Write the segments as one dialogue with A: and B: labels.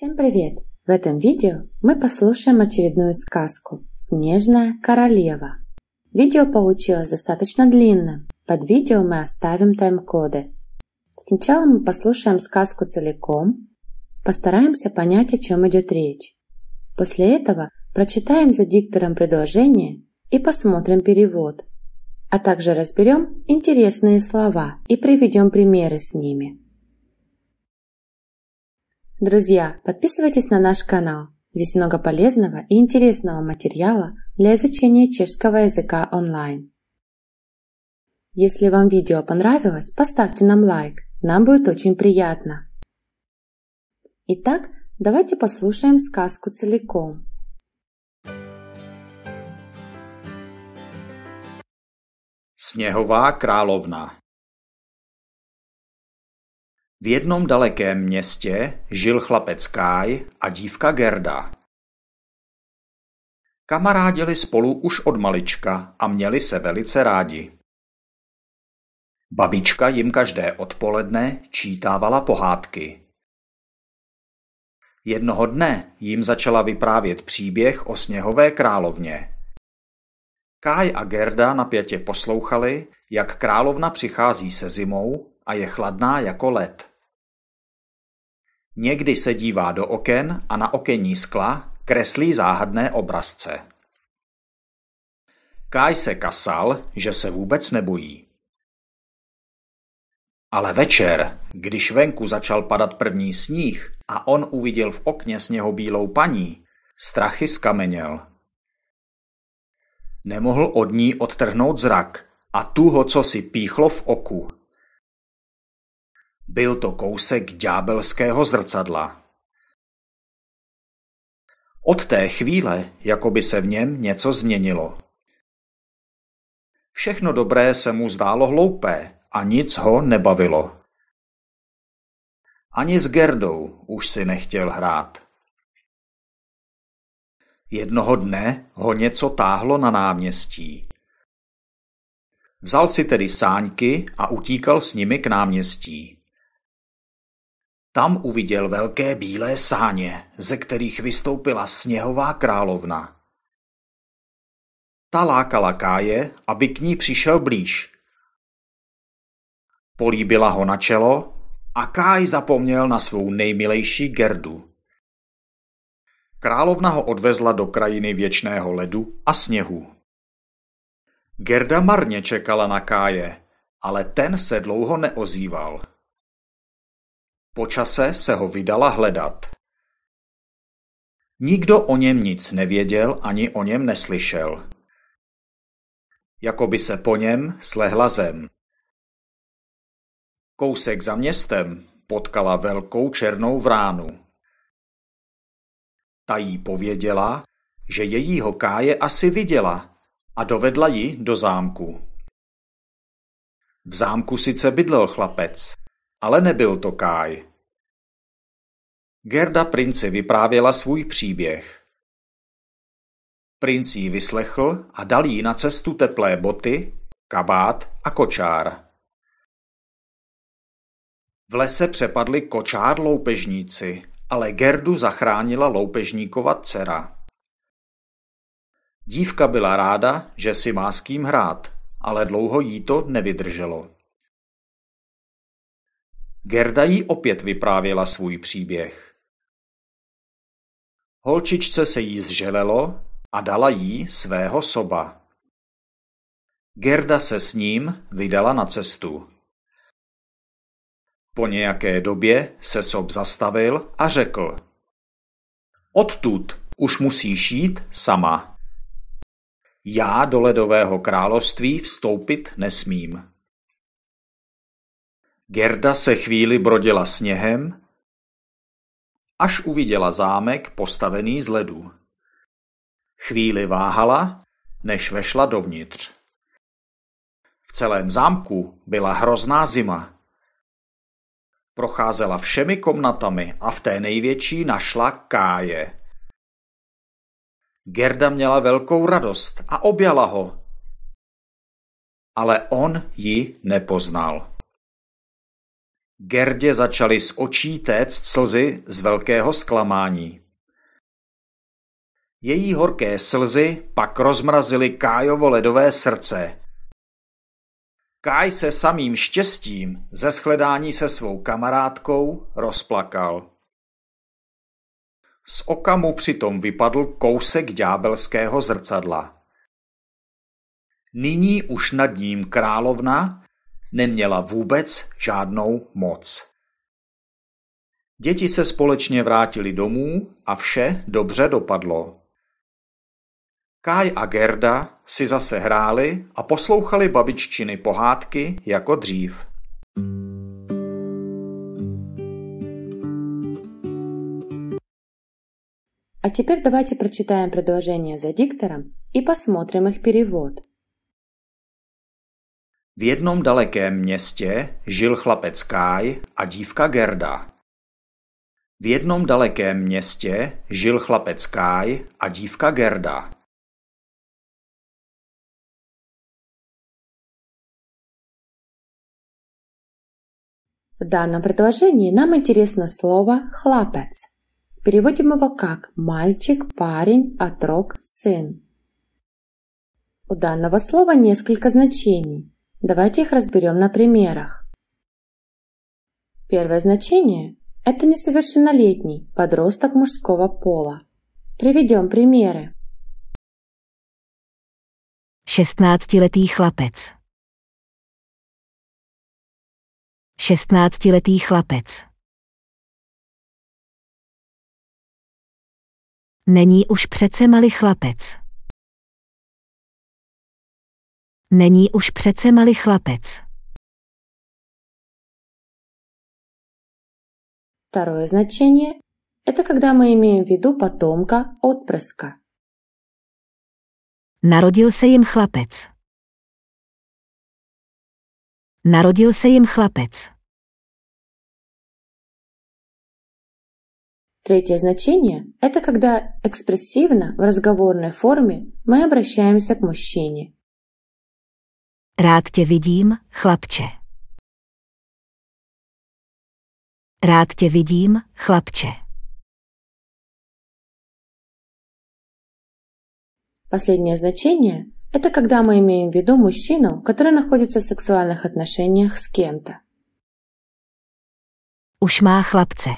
A: Всем привет! В этом видео мы послушаем очередную сказку «Снежная королева». Видео получилось достаточно длинным. Под видео мы оставим тайм-коды. Сначала мы послушаем сказку целиком, постараемся понять, о чем идет речь. После этого прочитаем за диктором предложение и посмотрим перевод, а также разберем интересные слова и приведем примеры с ними. Друзья, подписывайтесь на наш канал. Здесь много полезного и интересного материала для изучения чешского языка онлайн. Если вам видео понравилось, поставьте нам лайк, нам будет очень приятно. Итак, давайте послушаем сказку целиком.
B: Sněhová královna V jednom dalekém městě žil chlapec Kaj a dívka Gerda. Kamarádili spolu už od malička a měli se velice rádi. Babička jim každé odpoledne čítávala pohádky. Jednoho dne jim začala vyprávět příběh o sněhové královně. Kaj a Gerda napětě poslouchali, jak královna přichází se zimou a je chladná jako led. Někdy se dívá do oken a na okenní skla kreslí záhadné obrazce. Kaj se kasal, že se vůbec nebojí. Ale večer, když venku začal padat první sníh a on uviděl v okně sněhobílou paní, strachy skameněl. Nemohl od ní odtrhnout zrak a tu ho co si píchlo v oku. Byl to kousek ďábelského zrcadla. Od té chvíle, jako by se v něm něco změnilo. Všechno dobré se mu zdálo hloupé a nic ho nebavilo. Ani s Gerdou už si nechtěl hrát. Jednoho dne ho něco táhlo na náměstí. Vzal si tedy sáňky a utíkal s nimi k náměstí. Tam uviděl velké bílé sáně, ze kterých vystoupila sněhová královna. Ta lákala Káje, aby k ní přišel blíž. Políbila ho na čelo a Káj zapomněl na svou nejmilejší Gerdu. Královna ho odvezla do krajiny věčného ledu a sněhu. Gerda marně čekala na Káje, ale ten se dlouho neozýval. Po čase se ho vydala hledat. Nikdo o něm nic nevěděl ani o něm neslyšel. Jakoby se po něm slehla zem. Kousek za městem potkala velkou černou vránu. Ta jí pověděla, že jejího káje asi viděla a dovedla ji do zámku. V zámku sice bydlel chlapec, ale nebyl to káj. Gerda princi vyprávěla svůj příběh. Princ ji vyslechl a dal jí na cestu teplé boty, kabát a kočár. V lese přepadli kočár loupežníci, ale Gerdu zachránila loupežníkova dcera. Dívka byla ráda, že si má s kým hrát, ale dlouho jí to nevydrželo. Gerda jí opět vyprávěla svůj příběh. Holčičce se jí zželelo a dala jí svého soba. Gerda se s ním vydala na cestu. Po nějaké době se sob zastavil a řekl. Odtud už musíš jít sama. Já do ledového království vstoupit nesmím. Gerda se chvíli brodila sněhem až uviděla zámek postavený z ledu. Chvíli váhala, než vešla dovnitř. V celém zámku byla hrozná zima. Procházela všemi komnatami a v té největší našla Káje. Gerda měla velkou radost a objala ho. Ale on ji nepoznal. Gerdě začaly z očí téct slzy z velkého zklamání. Její horké slzy pak rozmrazily Kájovo ledové srdce. Káj se samým štěstím ze shledání se svou kamarádkou rozplakal. Z oka mu přitom vypadl kousek ďábelského zrcadla. Nyní už nad ním královna Neměla vůbec žádnou moc. Děti se společně vrátili domů a vše dobře dopadlo. Kaj a Gerda si zase hráli a poslouchali babiččiny pohádky jako dřív.
A: A teď давайте прочитаем предложения за диктором и посмотрим их перевод.
B: V jednom dalekém městě žil chlapec Kaj a dívka Gerda. V jednom dalekém městě žil chlapec Kaj a dívka Gerda.
A: В данном предложении нам интересно слово «хлапец». Переводим его как «мальчик», «парень», «отрок», «сын». У данного слова несколько значений – Давайте их разберем на примерах. Первое значение – это несовершеннолетний подросток мужского пола. Приведем примеры.
C: 16-letý chlapec 16-letý chlapec Není už přece malý chlapec. Není už přece malý chlapec. Второе значение – это когда мы имеем в виду потомка, отпрыска. Народился se хлопец. chlapec. Narodil se
A: Третье значение – это когда экспрессивно, в разговорной форме, мы обращаемся к мужчине. Rád tě vidím, chlapče.
C: Rád tě vidím, chlapče.
A: Последнее значение – это когда мы имеем в виду мужчину, который находится в сексуальных отношениях с кем-то.
C: Уж má chlapce.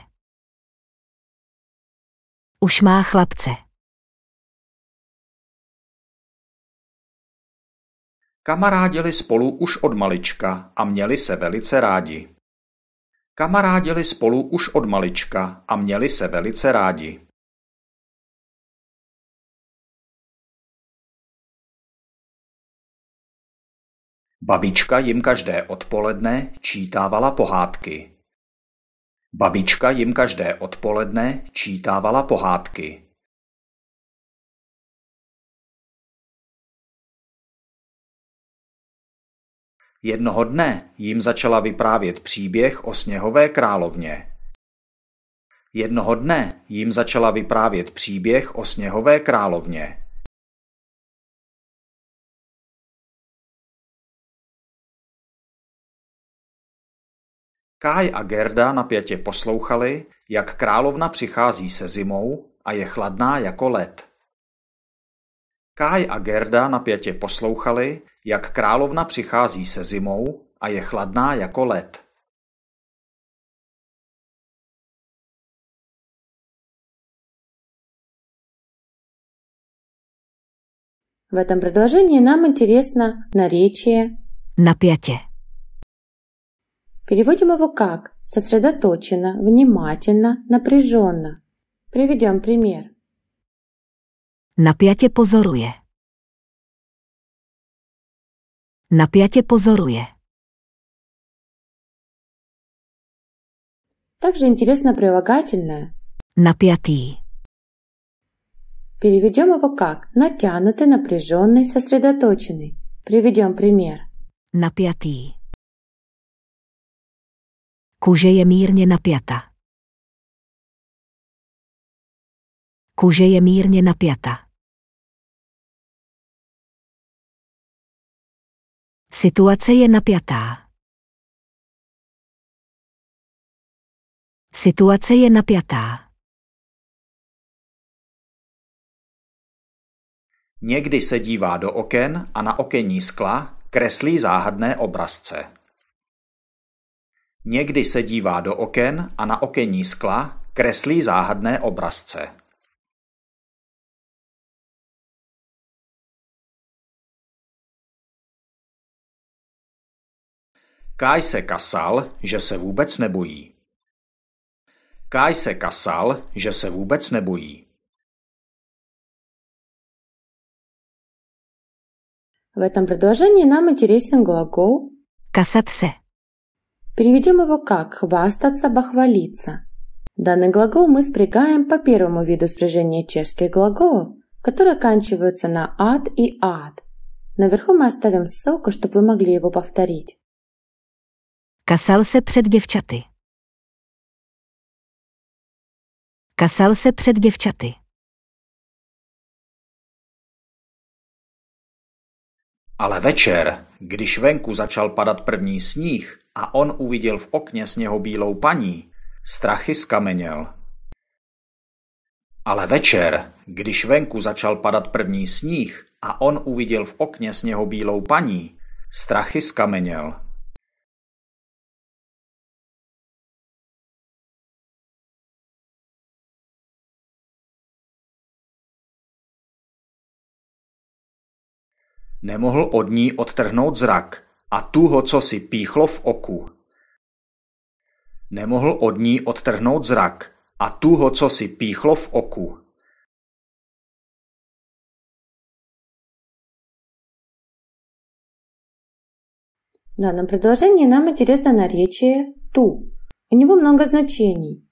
C: Уж má chlapce.
B: Kamarádili spolu už od malička a měli se velice rádi. Kamarádili spolu už od malička a měli se
C: velice rádi.
B: Babička jim každé odpoledne čítávala pohádky. Babička jim každé odpoledne
C: čítávala pohádky. Jednoho dne jim začala
B: vyprávět příběh o sněhové královně. Jednoho dne jim začala vyprávět příběh o sněhové královně. Kaj a Gerda napětě poslouchali, jak královna přichází se zimou a je chladná jako led. Kaj a Gerda napětě poslouchali, jak královna přichází se zimou a je chladná
C: jako led. В этом
A: предложении нам интересно наречие «напятие». Переводим его как «сосредоточенно», «внимательно», «напряженно». Приведем пример. Napięcie pozoruje.
C: Napięcie pozoruje.
A: Также интересно прилагательное «напятый». Переведем его как «натянутый, напряженный, сосредоточенный». Приведем пример. Напятый.
C: Кожа je mírně napjata. Kůže je mírně napjata. Situace je napjatá. Situace je napjatá. Někdy se dívá
B: do oken a na okenní skla kreslí záhadné obrazce. Někdy se dívá do oken a na okenní skla kreslí záhadné
C: obrazce. Kaj se kasal, že se vůbec nebojí. Kaj se kasal, že se vůbec nebojí.
A: В этом предложении нам интересен глагол «касаться». Переведем его как «хвастаться», «бахвалиться». Данный глагол мы спрягаем по первому виду спряжения чешских глаголов, которые оканчиваются на «ад» и «ад». Наверху мы оставим ссылку, чтобы вы могли его повторить.
C: Kasal se před děvčaty. Kasal se před děvčaty.
B: Ale večer, když venku začal padat první sníh a on uviděl v okně sněho bílou paní, strachy skameněl. Ale večer, když venku začal padat první sníh a on uviděl v okně sněho bílou paní, strachy skameněl. Nemohl od ní odtrhnout zrak a tu ho cosi píchlo v oku. Nemohl od ní odtrhnout zrak a tu ho cosi
C: píchlo v oku.
A: В данном предложении нам интересно наречие «ту». У него много значений.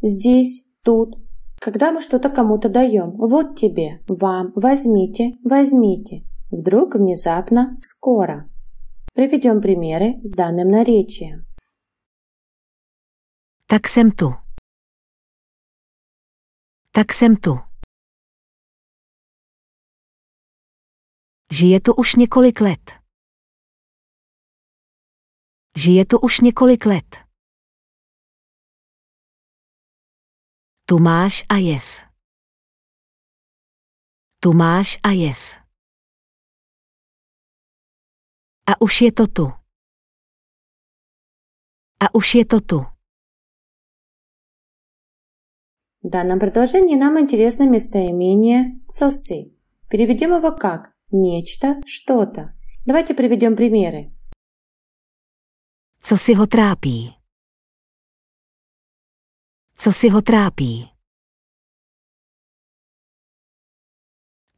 A: Здесь, тут, когда мы что-то кому-то даем. Вот тебе, вам, возьмите, возьмите. Вдруг, внезапно, скоро. Приведем примеры с данным наречием.
C: Так сэм ту. Так сэм ту. Žije ту уж několik лет. Žije tu už několik let. Tu máš a jes. Tu máš a jes. A už je to tu.
A: A už je to tu. Да, на продолжение нам интересно местоимение «сосы». Переведем его как «нечто», «что-то». Давайте приведем примеры.
C: Co si ho trápí? Co si ho trápí?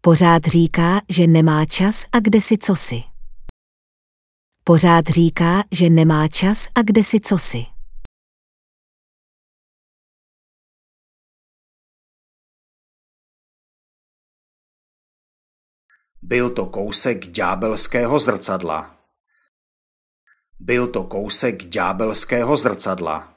C: Pořád říká, že nemá čas a kde si co si. Pořád říká, že nemá čas a kde si cosi. Byl to kousek ďábelského zrcadla. Byl to kousek ďábelského zrcadla.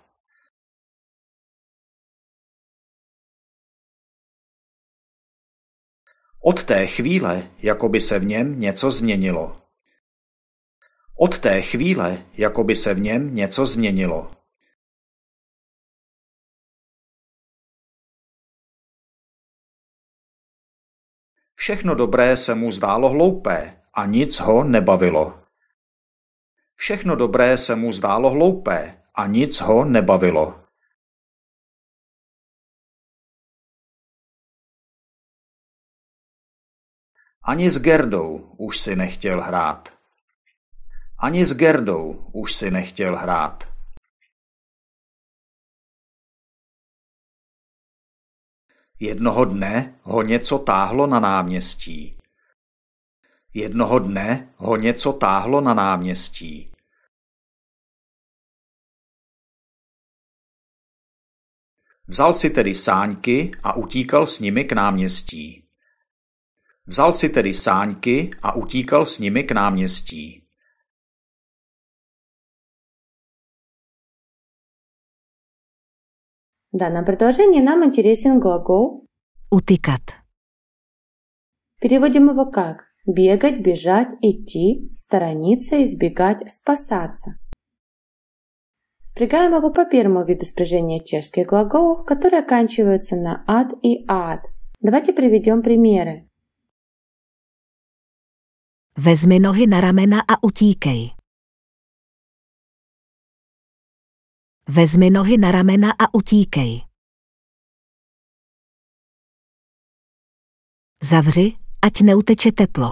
C: Od té chvíle, jako by se v něm něco změnilo. Od té chvíle jako by se v něm něco změnilo. Všechno dobré se mu zdálo
B: hloupé a nic ho nebavilo. Všechno dobré se mu zdálo hloupé a nic ho nebavilo.
C: Ani s Gerdou už si nechtěl hrát. Ani s Gerdou už si nechtěl hrát.
B: Jednoho dne ho něco táhlo na náměstí. Jednoho dne ho něco táhlo na náměstí.
C: Vzal si tedy sáňky
B: a utíkal s nimi k náměstí. Vzal si tedy sáňky a utíkal s nimi k náměstí.
C: В данном предложении нам интересен
A: глагол «утыкат». Переводим его как «бегать», «бежать», «идти», «сторониться», «избегать», «спасаться». Спрягаем его по первому виду спряжения чешских глаголов, которые оканчиваются на «ад» и «ад». Давайте приведем примеры.
C: Vezmi ноги на рамена, a utíkej. Vezmi nohy na ramena a utíkej. Zavři, ať neuteče teplo.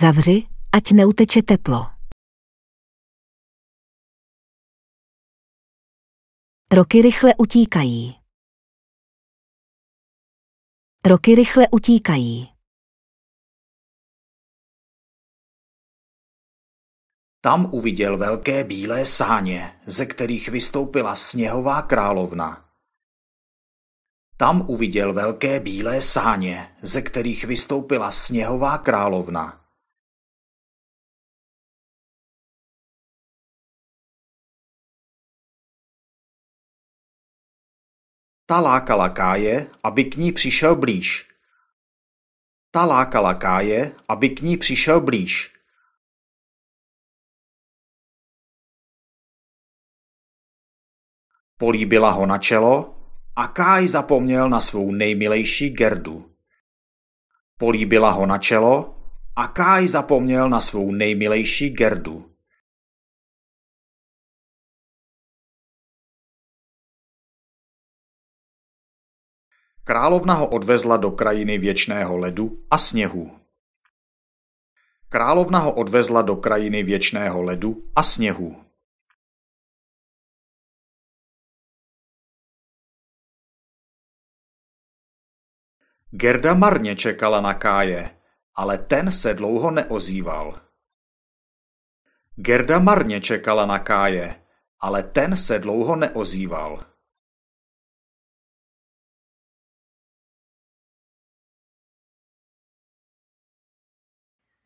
C: Zavři, ať neuteče teplo. Roky rychle utíkají. Roky rychle utíkají.
B: Tam uviděl velké bílé sáně, ze kterých vystoupila sněhová královna. Tam uviděl velké bílé sáně, ze kterých vystoupila sněhová královna. Ta lákala Káje, aby k ní přišel blíž. Ta lákala Káje, aby k ní přišel blíž. Políbila ho na čelo a Kaj zapomněl na svou nejmilejší Gerdu. Políbila ho na čelo a Kaj zapomněl na svou
C: nejmilejší Gerdu. Královna ho odvezla do
B: krajiny věčného ledu a sněhu. Královna ho odvezla do krajiny věčného ledu a sněhu. Gerda marně čekala na Káje, ale ten se dlouho neozýval. Gerda marně čekala na Káje, ale ten se dlouho
C: neozýval.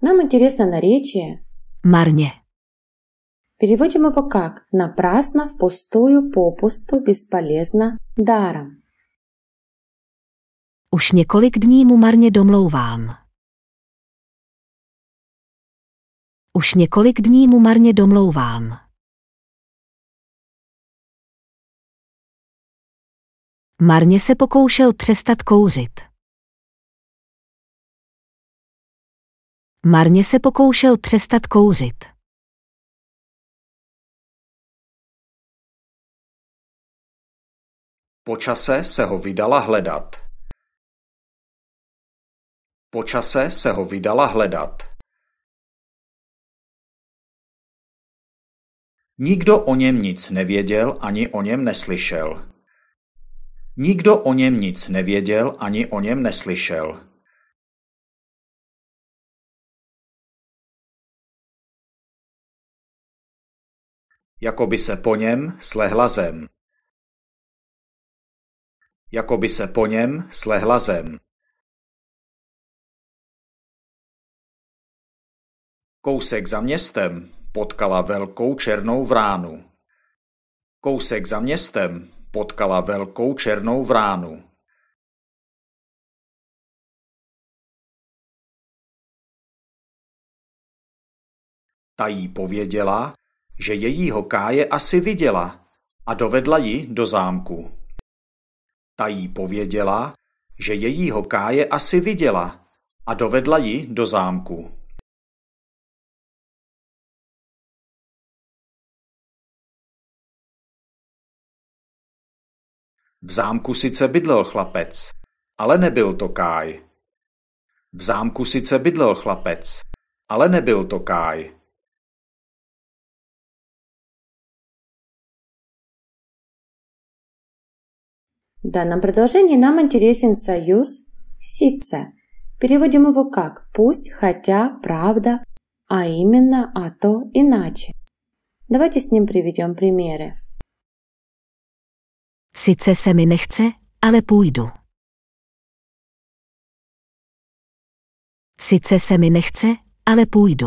A: Нам интересно наречие «марне». Переводим его как «напрасно, впустую, попусту, бесполезно, даром».
C: Už několik dní mu marně domlouvám. Už několik dní mu marně domlouvám. Marně se pokoušel přestat kouřit. Marně se pokoušel přestat kouřit. Počase se ho vydala hledat. Po čase se ho vydala hledat.
B: Nikdo o něm nic nevěděl ani o něm neslyšel. Nikdo o něm nic nevěděl ani o něm
C: neslyšel. Jako by se po něm slehla zem. Jako by se po něm slehla zem. Kousek za
B: městem potkala velkou černou vránu. Kousek za městem potkala velkou černou vránu. Ta jí pověděla, že jejího káje asi viděla a dovedla ji do zámku. Ta jí pověděla, že jejího káje asi viděla a dovedla ji do zámku. V zámku sice bydlel chlapec, ale nebyl to Káj. V zámku sice bydlel chlapec, ale nebyl to Káj.
A: В данном предложении нам интересен союз «сице». Переводим его как «пусть», «хотя», «правда», а именно «а то», «иначе». Давайте с ним приведем примеры.
C: Sice se mi nechce, ale půjdu. Sice se mi nechce, ale půjdu.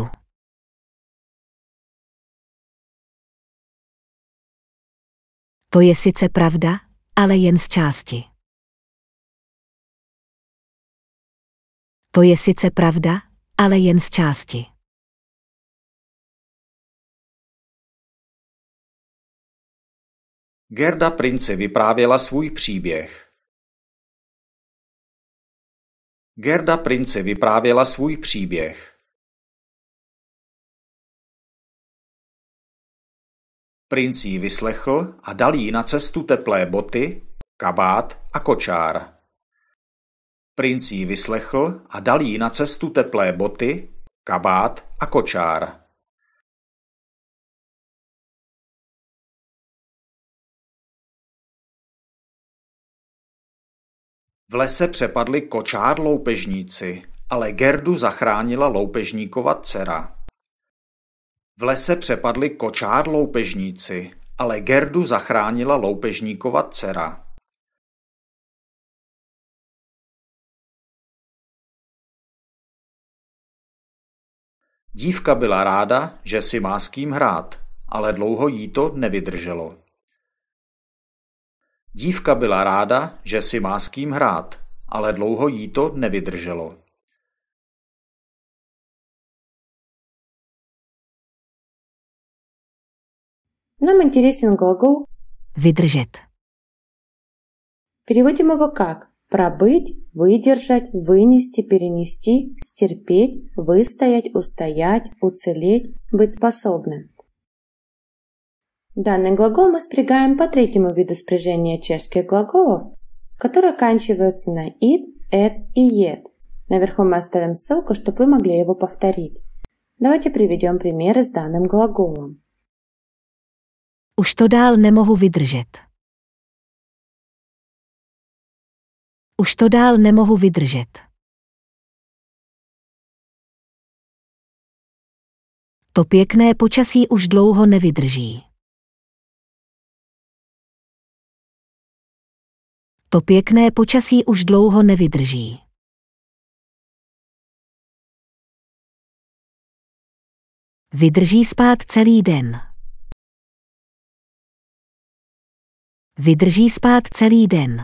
C: To je sice pravda, ale jen z části. To je sice pravda, ale jen z části. Gerda prince vyprávěla svůj příběh. Gerda Prince vyprávěla svůj příběh. Princ ji vyslechl a dal jí na
B: cestu teplé boty, kabát a kočár. Princ ji vyslechl a dal jí na cestu teplé boty, kabát a kočár. V lese přepadli kočár loupežníci, ale Gerdu zachránila loupežníkova dcera. V lese přepadli kočár loupežníci, ale Gerdu zachránila loupežníkova dcera.
C: Dívka byla ráda,
B: že si má s kým hrát, ale dlouho jí to nevydrželo. Dívka byla ráda, že si má s kým hrát, ale dlouho jí to
C: nevydrželo. Нам интересен глагол «выдержать».
A: Переводим его как «пробыть», «выдержать», «вынести», «перенести», «стерпеть», «выстоять», «устоять», «уцелеть», «быть способным». Данный глагол мы спрягаем по третьему виду спряжения чешских глаголов, которые оканчиваются на «ид», «эд» и «ед». Наверху мы оставим ссылку, чтобы вы могли его повторить. Давайте приведем примеры с данным глаголом. Уж то дал не могу выдержать.
C: Уж то дал не могу выдержать. То пекное pěkné уж долго не nevydrží. to pěkné počasí už dlouho nevydrží. Vydrží spát celý den. Vydrží spát celý den.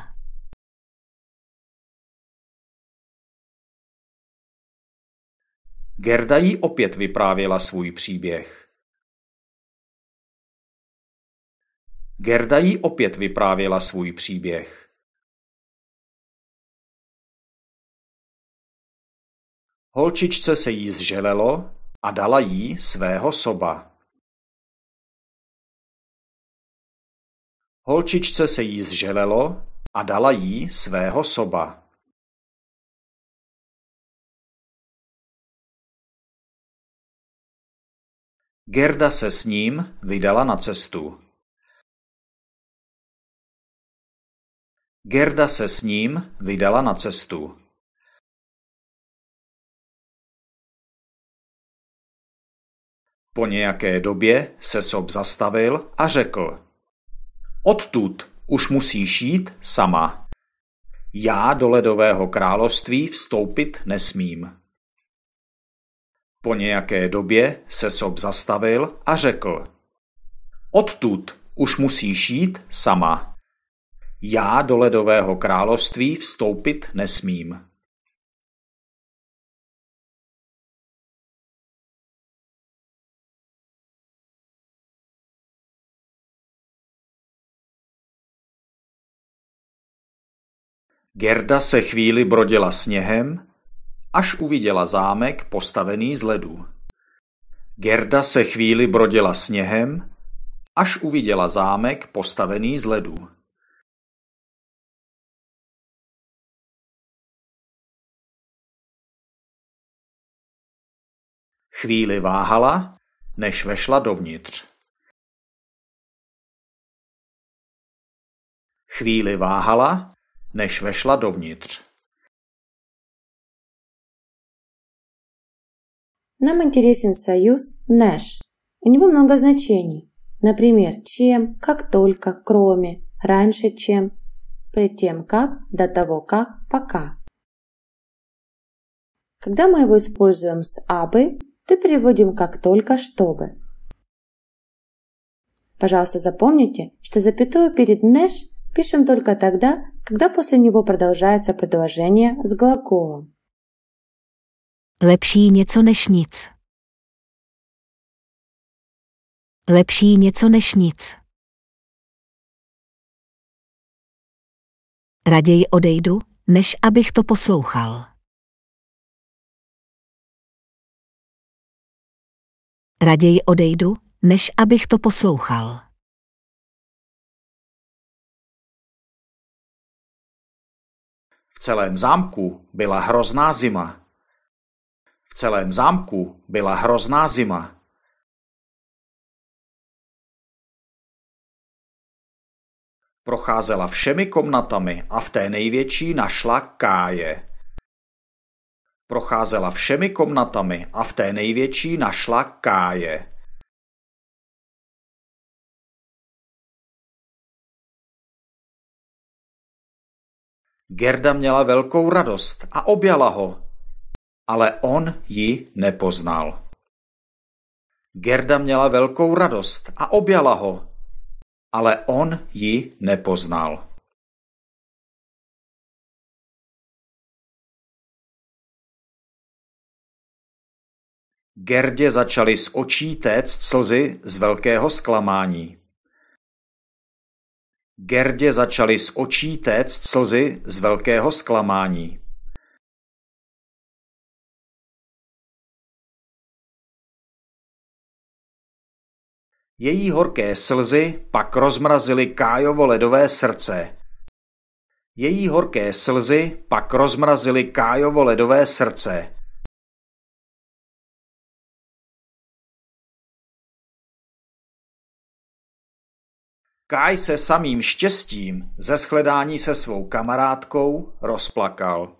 C: Gerda jí opět vyprávěla svůj příběh. Gerda jí opět vyprávěla svůj příběh. Holčičce se jí zželelo a dala jí svého soba. Holčičce se jí zželelo a dala jí svého soba. Gerda se s ním vydala na cestu. Gerda se s ním vydala na cestu.
B: Po nějaké době se sob zastavil a řekl. Odtud už musíš jít sama. Já do ledového království vstoupit nesmím. Po nějaké době se sob zastavil a řekl. Odtud už musíš jít sama. Já do ledového království vstoupit nesmím. Gerda se chvíli brodila sněhem, až uviděla zámek postavený z ledu. Gerda se chvíli brodila sněhem, až uviděla zámek postavený z ledu.
C: Chvíli váhala, než vešla dovnitř. Chvíli váhala, než vešla dovnitř.
A: Нам интересен союз "неш". У него много значений. Например, чем, как только, кроме, раньше чем, пред тем как, до того как, пока. Когда мы его используем с «абы», то переводим как «только чтобы». Пожалуйста, запомните, что запятую перед "неш" пишем только тогда, когда после него продолжается предложение с глаголом.
C: Lepší něco než nic. Lepší něco než nic. Raději odejdu, než abych to poslouchal. Raději odejdu, než abych to poslouchal. celém zámku byla hrozná zima. V celém zámku byla hrozná zima.
B: Procházela všemi komnatami a v té největší našla Káje. Procházela všemi komnatami a v té největší našla Káje.
C: Gerda měla velkou radost a objala
B: ho, ale on ji nepoznal. Gerda měla velkou radost a objala ho, ale on ji
C: nepoznal. Gerdě začaly z očí
B: téct slzy z velkého zklamání. Gerdě začaly z očí téct slzy z velkého zklamání. Její horké slzy pak rozmrazily Kájovo ledové srdce. Její horké slzy pak rozmrazily Kájovo
C: ledové srdce. Kaj se samým
B: štěstím ze shledání se svou kamarádkou rozplakal.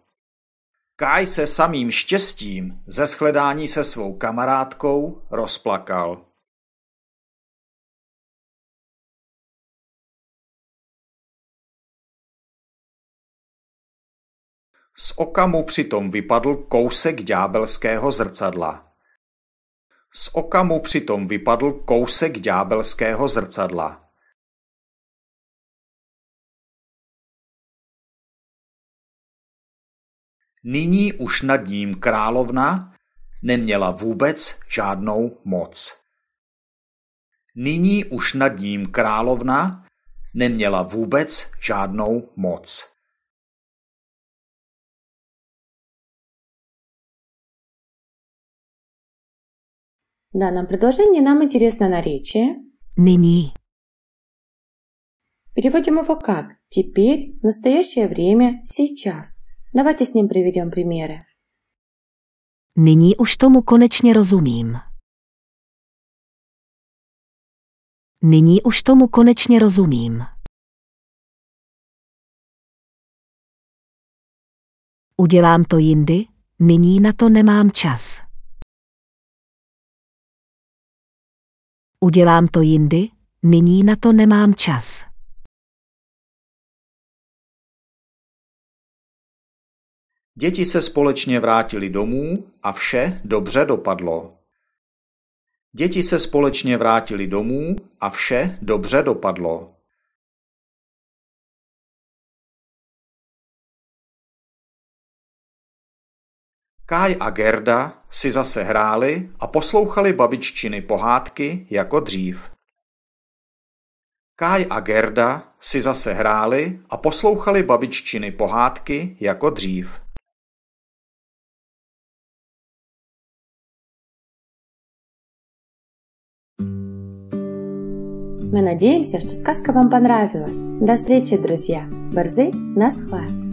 B: Kaj se samým štěstím ze shledání se svou kamarádkou rozplakal.
C: Z oka mu přitom
B: vypadl kousek ďábelského zrcadla. Z oka mu přitom vypadl kousek ďábelského zrcadla. Nyní už nad ním královna neměla vůbec žádnou moc. Nyní už nad ním královna neměla
C: vůbec žádnou moc. В данном предложении
A: нам интересно наречие «ныне». Переводим его как «теперь», «настоящее время», «сейчас». Давайте с ним приведем примеры. Nyní už tomu konečně rozumím.
C: Nyní už tomu konečně rozumím. Udělám to jindy, nyní na to nemám čas. Udělám to jindy, nyní na to nemám čas. Děti se
B: společně vrátili domů a vše dobře dopadlo. Děti se společně vrátili domů a vše dobře dopadlo. Kaj a Gerda si zase hráli a poslouchali babiččiny pohádky jako dřív. Kaj a Gerda si zase hráli a poslouchali babiččiny pohádky jako dřív.
A: Мы надеемся, что сказка вам понравилась. До встречи, друзья! Борзы на схват!